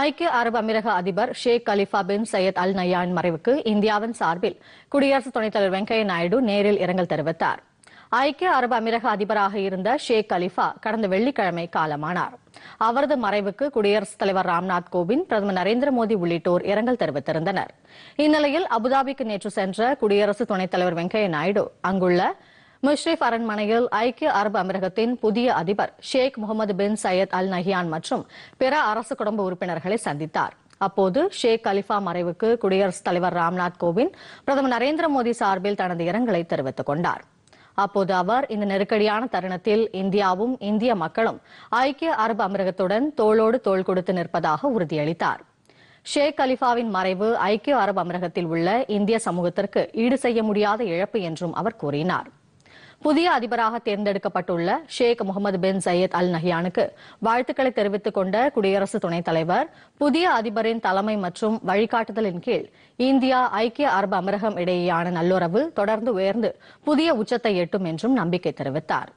ஐக்கிய அரபு அமீரக அதிபர் ஷேக் கலிஃபா பின் சையத் அல் நயான் மறைவுக்கு இந்தியாவின் சார்பில் குடியரசுத் துணைத் தலைவர் வெங்கையா நாயுடு நேரில் இரங்கல் தெரிவித்தார் ஐக்கிய அரபு அமீரக அதிபராக இருந்த ஷேக் கலிஃபா கடந்த வெள்ளிக்கிழமை காலமானார் அவரது மறைவுக்கு குடியரசுத் தலைவர் ராம்நாத் கோவிந்த் பிரதமர் நரேந்திர மோடி உள்ளிட்டோர் இரங்கல் தெரிவித்திருந்தனர் இந்நிலையில் அபுதாபிக்கு நேற்று சென்ற குடியரசு துணைத் தலைவர் வெங்கையா நாயுடு அங்குள்ள முஷ்ரிப் அரண்மனையில் ஐக்கிய அரபு அமீரகத்தின் புதிய அதிபர் Sheikh Mohamed bin Zayed Al Nahyan மற்றும் பிற அரசு குடும்ப உறுப்பினர்களை சந்தித்தார் அப்போது ஷேக் கலிஃபா மறைவுக்கு குடியரசுத் தலைவர் ராம்நாத் கோவிந்த் பிரதமர் நரேந்திர மோடி சார்பில் தனது இரங்கலை தெரிவித்துக் கொண்டார் அப்போது அவர் இந்த நெருக்கடியான தருணத்தில் இந்தியாவும் இந்திய மக்களும் ஐக்கிய அரபு அமீரகத்துடன் தோளோடு தோள் கொடுத்து நிற்பதாக உறுதியளித்தார் ஷேக் கலிஃபாவின் மறைவு ஐக்கிய அரபு அமீரகத்தில் உள்ள இந்திய சமூகத்திற்கு ஈடு செய்ய முடியாத இழப்பு என்றும் அவர் கூறினாா் புதிய அதிபராக தேர்ந்தெடுக்கப்பட்டுள்ள ஷேக் முகமது பின் சையத் அல் நஹியானுக்கு வாழ்த்துக்களை தெரிவித்துக் கொண்ட குடியரசு துணைத் தலைவர் புதிய அதிபரின் தலைமை மற்றும் வழிகாட்டுதலின் கீழ் இந்தியா ஐக்கிய அரபு அமரகம் இடையேயான நல்லுறவு தொடர்ந்து உயர்ந்து புதிய உச்சத்தை எட்டும் என்றும் நம்பிக்கை தெரிவித்தாா்